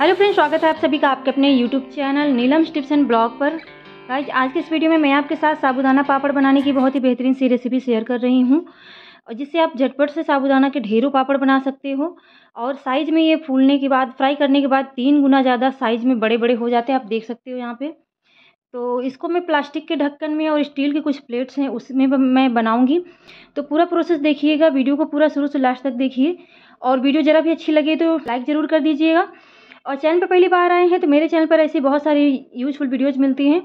hello friends स्वागत है आप सभी का आपके अपने YouTube channel Neelam tips and blog पर गाइज आज के इस वीडियो में मैं आपके साथ साबुदाना पापड़ बनाने की बहुत ही बेहतरीन सी रेसिपी शेयर कर रही हूँ और जिससे आप झटपट से साबुदाना के ढेरों पापड़ बना सकते हो और साइज़ में ये फूलने के बाद फ्राई करने के बाद तीन गुना ज़्यादा साइज़ में बड़े बड़े हो जाते हैं आप देख सकते हो यहाँ पर तो इसको मैं प्लास्टिक के ढक्कन में और स्टील के कुछ प्लेट्स हैं उसमें मैं बनाऊंगी तो पूरा प्रोसेस देखिएगा वीडियो को पूरा शुरू से लास्ट तक देखिए और वीडियो ज़रा भी अच्छी लगे तो लाइक ज़रूर कर दीजिएगा और चैनल पर पहली बार आए हैं तो मेरे चैनल पर ऐसी बहुत सारी यूजफुल वीडियोज़ मिलती हैं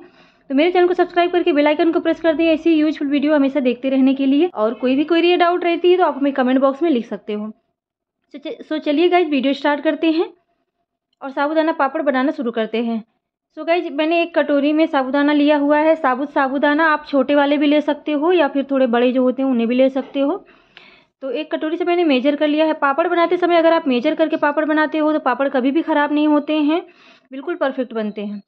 तो मेरे चैनल को सब्सक्राइब करके बेल आइकन को प्रेस कर दें ऐसी यूजफुल वीडियो हमेशा देखते रहने के लिए और कोई भी कोई डाउट रहती है तो आप हमें कमेंट बॉक्स में लिख सकते हो सो चलिए गाइज वीडियो स्टार्ट करते हैं और साबुदाना पापड़ बनाना शुरू करते हैं सो गई मैंने एक कटोरी में साबुदाना लिया हुआ है साबुत साबुदाना आप छोटे वाले भी ले सकते हो या फिर थोड़े बड़े जो होते हैं उन्हें भी ले सकते हो तो एक कटोरी से मैंने मेजर कर लिया है पापड़ बनाते समय अगर आप मेजर करके पापड़ बनाते हो तो पापड़ कभी भी ख़राब नहीं होते हैं बिल्कुल परफेक्ट बनते हैं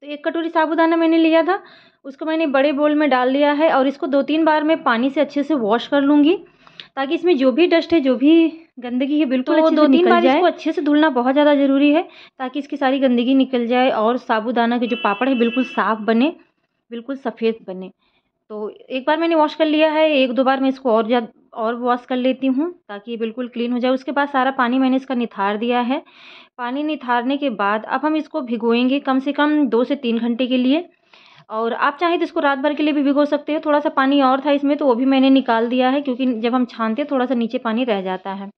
तो एक कटोरी साबुदाना मैंने लिया था उसको मैंने बड़े बोल में डाल दिया है और इसको दो तीन बार मैं पानी से अच्छे से वॉश कर लूँगी ताकि इसमें जो भी डस्ट है जो भी गंदगी है बिल्कुल तो दो तीन बार इसको अच्छे से धुलना बहुत ज़्यादा ज़रूरी है ताकि इसकी सारी गंदगी निकल जाए और साबुदाना के जो पापड़ है बिल्कुल साफ़ बने बिल्कुल सफ़ेद बने तो एक बार मैंने वॉश कर लिया है एक दो बार मैं इसको और ज़्यादा और वॉश कर लेती हूँ ताकि ये बिल्कुल क्लीन हो जाए उसके बाद सारा पानी मैंने इसका निथार दिया है पानी निथारने के बाद अब हम इसको भिगोएंगे कम से कम दो से तीन घंटे के लिए और आप चाहें तो इसको रात भर के लिए भी भिगो सकते हो थोड़ा सा पानी और था इसमें तो वो भी मैंने निकाल दिया है क्योंकि जब हम छानते हैं थोड़ा सा नीचे पानी रह जाता है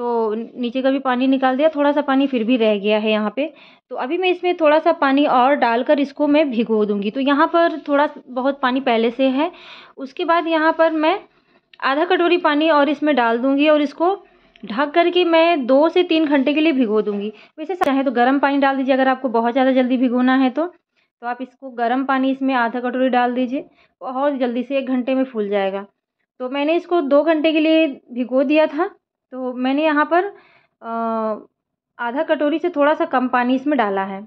तो नीचे का भी पानी निकाल दिया थोड़ा सा पानी फिर भी रह गया है यहाँ पे तो अभी मैं इसमें थोड़ा सा पानी और डालकर इसको मैं भिगो दूँगी तो यहाँ पर थोड़ा बहुत पानी पहले से है उसके बाद यहाँ पर मैं आधा कटोरी पानी और इसमें डाल दूँगी और इसको ढक करके मैं दो से तीन घंटे के लिए भिगो दूँगी वैसे चाहे तो गर्म पानी डाल दीजिए अगर आपको बहुत ज़्यादा जल्दी भिगोना है तो तो आप इसको गर्म पानी इसमें आधा कटोरी डाल दीजिए और जल्दी से एक घंटे में फूल जाएगा तो मैंने इसको दो घंटे के लिए भिगो दिया था तो मैंने यहाँ पर आधा कटोरी से थोड़ा सा कम पानी इसमें डाला है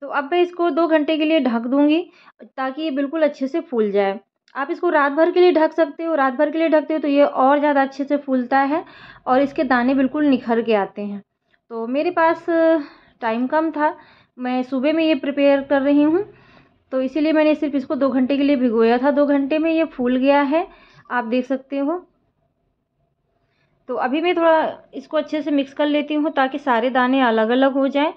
तो अब मैं इसको दो घंटे के लिए ढक दूँगी ताकि ये बिल्कुल अच्छे से फूल जाए आप इसको रात भर के लिए ढक सकते हो रात भर के लिए ढकते हो तो ये और ज़्यादा अच्छे से फूलता है और इसके दाने बिल्कुल निखर के आते हैं तो मेरे पास टाइम कम था मैं सुबह में ये प्रिपेयर कर रही हूँ तो इसीलिए मैंने सिर्फ इसको दो घंटे के लिए भिगोया था दो घंटे में ये फूल गया है आप देख सकते हो तो अभी मैं थोड़ा इसको अच्छे से मिक्स कर लेती हूँ ताकि सारे दाने अलग अलग हो जाएं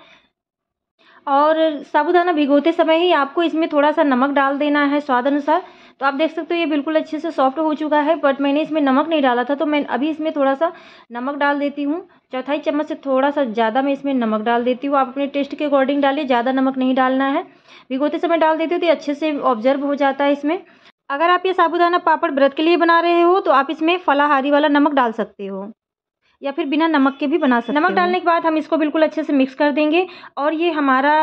और साबुदाना भिगोते समय ही आपको इसमें थोड़ा सा नमक डाल देना है स्वाद अनुसार तो आप देख सकते हो ये बिल्कुल अच्छे से सॉफ्ट हो चुका है बट मैंने इसमें नमक नहीं डाला था तो मैं अभी इसमें थोड़ा सा नमक डाल देती हूँ चौथाई चम्मच से थोड़ा सा ज़्यादा मैं इसमें नमक डाल देती हूँ आप अपने टेस्ट के अकॉर्डिंग डालिए ज़्यादा नमक नहीं डालना है भिगोते समय डाल देती हूँ तो अच्छे से ऑब्जर्व हो जाता है इसमें अगर आप ये साबुदाना पापड़ व्रत के लिए बना रहे हो तो आप इसमें फलाहारी वाला नमक डाल सकते हो या फिर बिना नमक के भी बना सकते नमक डालने के बाद हम इसको बिल्कुल अच्छे से मिक्स कर देंगे और ये हमारा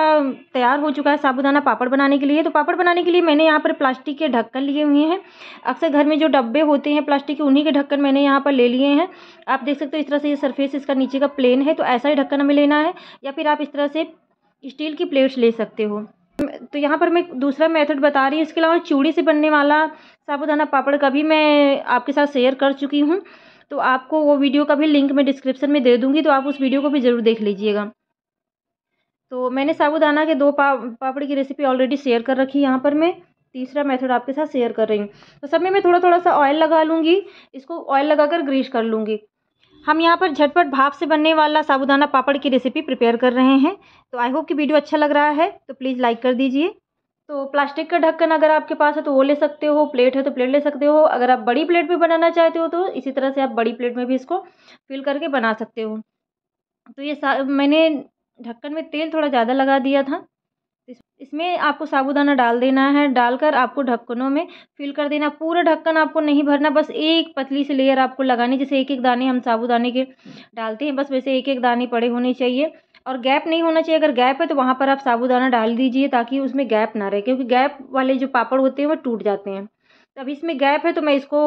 तैयार हो चुका है साबुदाना पापड़ बनाने के लिए तो पापड़ बनाने के लिए मैंने यहाँ पर प्लास्टिक के ढक्कन लिए हुए हैं अक्सर घर में जो डब्बे होते हैं प्लास्टिक के उन्हीं के ढक्कन मैंने यहाँ पर ले लिए हैं आप देख सकते हो इस तरह से ये सरफेस इसका नीचे का प्लेन है तो ऐसा ही ढक्कन हमें लेना है या फिर आप इस तरह से स्टील की प्लेट्स ले सकते हो तो यहाँ पर मैं दूसरा मेथड बता रही हूँ इसके अलावा चूड़ी से बनने वाला साबुदाना पापड़ का भी मैं आपके साथ शेयर कर चुकी हूँ तो आपको वो वीडियो का भी लिंक मैं डिस्क्रिप्शन में दे दूँगी तो आप उस वीडियो को भी ज़रूर देख लीजिएगा तो मैंने साबुदाना के दो पा, पापड़ की रेसिपी ऑलरेडी शेयर कर रखी यहाँ पर मैं तीसरा मेथड आपके साथ शेयर कर रही हूँ तो सब में मैं थोड़ा थोड़ा सा ऑयल लगा लूँगी इसको ऑयल लगाकर ग्रीस कर लूँगी हम यहाँ पर झटपट भाप से बनने वाला साबुदाना पापड़ की रेसिपी प्रिपेयर कर रहे हैं तो आई होप कि वीडियो अच्छा लग रहा है तो प्लीज़ लाइक कर दीजिए तो प्लास्टिक का ढक्कन अगर आपके पास है तो वो ले सकते हो प्लेट है तो प्लेट ले सकते हो अगर आप बड़ी प्लेट में बनाना चाहते हो तो इसी तरह से आप बड़ी प्लेट में भी इसको फिल करके बना सकते हो तो ये मैंने ढक्कन में तेल थोड़ा ज़्यादा लगा दिया था इसमें आपको साबूदाना डाल देना है डालकर आपको ढक्कनों में फिल कर देना पूरा ढक्कन आपको नहीं भरना बस एक पतली सी लेयर आपको लगानी जैसे एक एक दाने हम साबूदाने के डालते हैं बस वैसे एक एक दाने पड़े होने चाहिए और गैप नहीं होना चाहिए अगर गैप है तो वहाँ पर आप साबूदाना डाल दीजिए ताकि उसमें गैप ना रहे क्योंकि गैप वाले जो पापड़ होते हैं वो टूट जाते हैं अब इसमें गैप है तो मैं इसको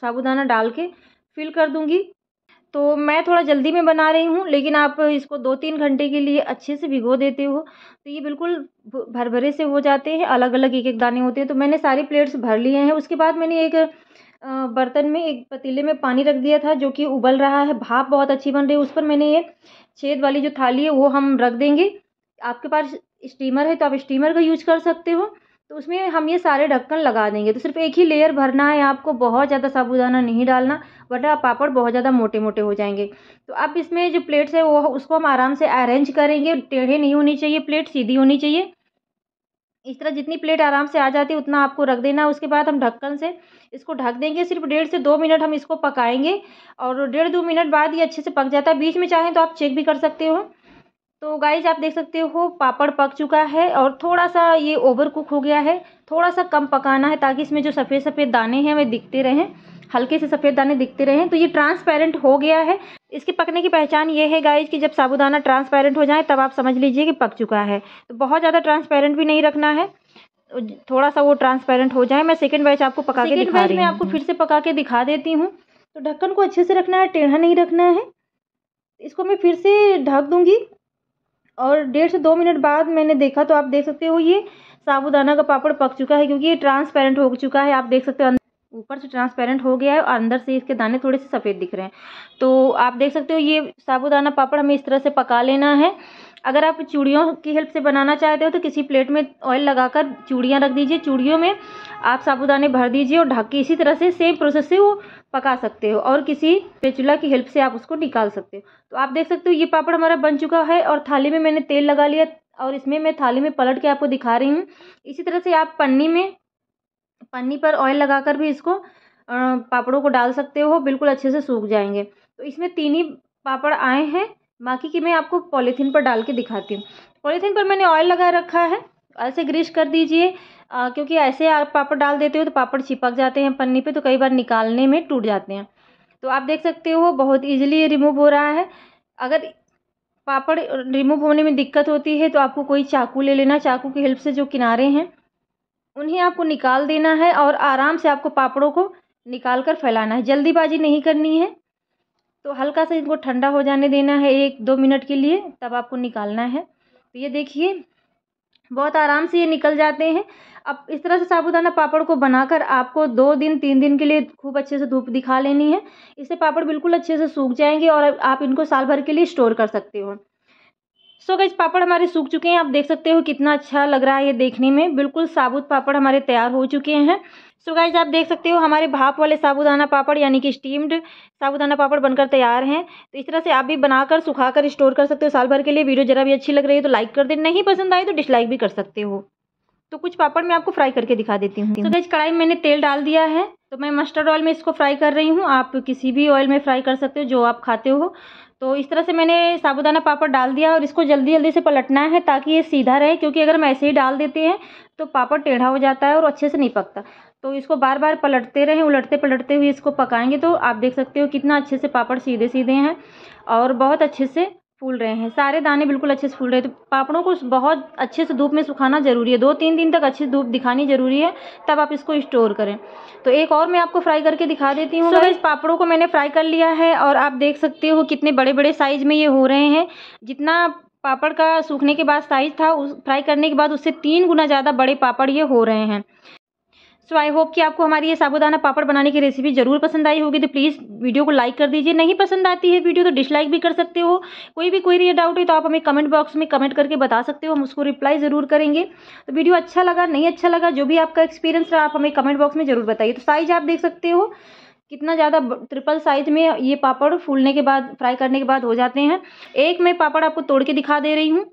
साबूदाना डाल के फिल कर दूँगी तो मैं थोड़ा जल्दी में बना रही हूँ लेकिन आप इसको दो तीन घंटे के लिए अच्छे से भिगो देते हो तो ये बिल्कुल भर भरे से हो जाते हैं अलग अलग एक एक दाने होते हैं तो मैंने सारे प्लेट्स भर लिए हैं उसके बाद मैंने एक बर्तन में एक पतीले में पानी रख दिया था जो कि उबल रहा है भाप बहुत अच्छी बन रही है उस पर मैंने ये छेद वाली जो थाली है वो हम रख देंगे आपके पास स्टीमर है तो आप स्टीमर का यूज कर सकते हो तो उसमें हम ये सारे ढक्कन लगा देंगे तो सिर्फ एक ही लेयर भरना है आपको बहुत ज़्यादा साबुदाना नहीं डालना वरना पापड़ बहुत ज़्यादा मोटे मोटे हो जाएंगे तो अब इसमें जो प्लेट्स है वो उसको हम आराम से अरेंज करेंगे टेढ़े नहीं होनी चाहिए प्लेट सीधी होनी चाहिए इस तरह जितनी प्लेट आराम से आ जाती है उतना आपको रख देना उसके बाद हम ढक्कन से इसको ढक देंगे सिर्फ डेढ़ से दो मिनट हम इसको पकाएंगे और डेढ़ दो मिनट बाद ये अच्छे से पक जाता है बीच में चाहें तो आप चेक भी कर सकते हो तो गाइज आप देख सकते हो पापड़ पक चुका है और थोड़ा सा ये ओवर कुक हो गया है थोड़ा सा कम पकाना है ताकि इसमें जो सफ़ेद सफ़ेद दाने हैं वे दिखते रहें हल्के से सफ़ेद दाने दिखते रहें तो ये ट्रांसपेरेंट हो गया है इसके पकने की पहचान ये है गाइज कि जब साबुदाना ट्रांसपेरेंट हो जाए तब आप समझ लीजिए कि पक चुका है तो बहुत ज़्यादा ट्रांसपेरेंट भी नहीं रखना है थोड़ा सा वो ट्रांसपेरेंट हो जाए मैं सेकेंड बैच आपको पका के दिखा मैं आपको फिर से पका के दिखा देती हूँ तो ढक्कन को अच्छे से रखना है टेढ़ा नहीं रखना है इसको मैं फिर से ढक दूंगी और डेढ़ से दो मिनट बाद मैंने देखा तो आप देख सकते हो ये साबुदाना का पापड़ पक चुका है क्योंकि ये ट्रांसपेरेंट हो चुका है आप देख सकते हो ऊपर से ट्रांसपेरेंट हो गया है और अंदर से इसके दाने थोड़े से सफ़ेद दिख रहे हैं तो आप देख सकते हो ये साबुदाना पापड़ हमें इस तरह से पका लेना है अगर आप चूड़ियों की हेल्प से बनाना चाहते हो तो किसी प्लेट में ऑयल लगाकर चूड़ियाँ रख दीजिए चूड़ियों में आप साबुदाने भर दीजिए और ढक के इसी तरह से सेम प्रोसेस से वो पका सकते हो और किसी पेचुला की हेल्प से आप उसको निकाल सकते हो तो आप देख सकते हो ये पापड़ हमारा बन चुका है और थाली में मैंने तेल लगा लिया और इसमें मैं थाली में पलट के आपको दिखा रही हूँ इसी तरह से आप पन्नी में पन्नी पर ऑयल लगाकर भी इसको पापड़ों को डाल सकते हो बिल्कुल अच्छे से सूख जाएंगे तो इसमें तीन ही पापड़ आए हैं बाकी की मैं आपको पॉलीथीन पर डाल के दिखाती हूँ पॉलीथीन पर मैंने ऑयल लगा रखा है ऐसे ग्रीस कर दीजिए क्योंकि ऐसे आप पापड़ डाल देते हो तो पापड़ चिपक जाते हैं पन्नी पे तो कई बार निकालने में टूट जाते हैं तो आप देख सकते हो बहुत ईजिली रिमूव हो रहा है अगर पापड़ रिमूव होने में दिक्कत होती है तो आपको कोई चाकू ले लेना चाकू की हेल्प से जो किनारे हैं उन्हें आपको निकाल देना है और आराम से आपको पापड़ों को निकाल कर फैलाना है जल्दीबाजी नहीं करनी है तो हल्का सा इनको ठंडा हो जाने देना है एक दो मिनट के लिए तब आपको निकालना है तो ये देखिए बहुत आराम से ये निकल जाते हैं अब इस तरह से साबुदाना पापड़ को बनाकर आपको दो दिन तीन दिन के लिए खूब अच्छे से धूप दिखा लेनी है इससे पापड़ बिल्कुल अच्छे से सूख जाएंगे और आप इनको साल भर के लिए स्टोर कर सकते हो सो गई पापड़ हमारे सूख चुके हैं आप देख सकते हो कितना अच्छा लग रहा है ये देखने में बिल्कुल साबुत पापड़ हमारे तैयार हो चुके हैं सो so गाइज आप देख सकते हो हमारे भाप वाले साबुदाना पापड़ यानी कि स्टीम्ड साबुदाना पापड़ बनकर तैयार हैं तो इस तरह से आप भी बनाकर सुखाकर स्टोर कर सकते हो साल भर के लिए वीडियो जरा भी अच्छी लग रही है तो लाइक कर दे नहीं पसंद आई तो डिसलाइक भी कर सकते हो तो कुछ पापड़ मैं आपको फ्राई करके दिखा देती हूँ तो कढ़ाई में मैंने तेल डाल दिया है तो मैं मस्टर्ड ऑयल में इसको फ्राई कर रही हूँ आप किसी भी ऑयल में फ्राई कर सकते हो जो आप खाते हो तो इस तरह से मैंने साबुदाना पापड़ डाल दिया और इसको जल्दी जल्दी से पलटना है ताकि ये सीधा रहे क्योंकि अगर हम ऐसे ही डाल देते हैं तो पापड़ टेढ़ा हो जाता है और अच्छे से नहीं पकता तो इसको बार बार पलटते रहें उलटते पलटते हुए इसको पकाएंगे तो आप देख सकते हो कितना अच्छे से पापड़ सीधे सीधे हैं और बहुत अच्छे से फूल रहे हैं सारे दाने बिल्कुल अच्छे से फूल रहे हैं तो पापड़ों को बहुत अच्छे से धूप में सुखाना ज़रूरी है दो तीन दिन तक अच्छी धूप दिखानी ज़रूरी है तब आप इसको स्टोर करें तो एक और मैं आपको फ्राई करके दिखा देती हूँ इस पापड़ों को मैंने फ्राई कर लिया है और आप देख सकते हो कितने बड़े बड़े साइज़ में ये हो रहे हैं जितना पापड़ का सूखने के बाद साइज़ था उस फ्राई करने के बाद उससे तीन गुना ज़्यादा बड़े पापड़ ये हो रहे हैं सो आई होप कि आपको हमारी ये साबुदाना पापड़ बनाने की रेसिपी जरूर पसंद आई होगी तो प्लीज़ वीडियो को लाइक कर दीजिए नहीं पसंद आती है वीडियो तो डिसलाइक भी कर सकते हो कोई भी क्वेरी या डाउट है तो आप हमें कमेंट बॉक्स में कमेंट करके बता सकते हो हम उसको रिप्लाई ज़रूर करेंगे तो वीडियो अच्छा लगा नहीं अच्छा लगा जो भी आपका एक्सपीरियंस रहा आप हमें कमेंट बॉक्स में ज़रूर बताइए तो साइज़ आप देख सकते हो कितना ज़्यादा ट्रिपल साइज में ये पापड़ फूलने के बाद फ्राई करने के बाद हो जाते हैं एक मैं पापड़ आपको तोड़ के दिखा दे रही हूँ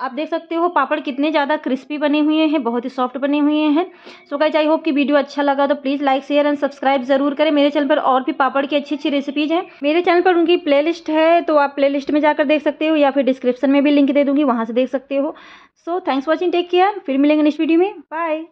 आप देख सकते हो पापड़ कितने ज़्यादा क्रिस्पी बने हुए हैं बहुत ही सॉफ्ट बने हुए हैं सो गाइज आई होप कि वीडियो अच्छा लगा तो please like share and subscribe जरूर करें मेरे चैनल पर और भी पापड़ की अच्छी अच्छी रेसिपीज हैं मेरे चैनल पर उनकी प्लेलिस्ट है तो आप प्लेलिस्ट में जाकर देख सकते हो या फिर डिस्क्रिप्शन में भी लिंक दे दूंगी वहाँ से देख सकते हो so thanks watching take care फिर मिलेंगे नेक्स्ट वीडियो में बाय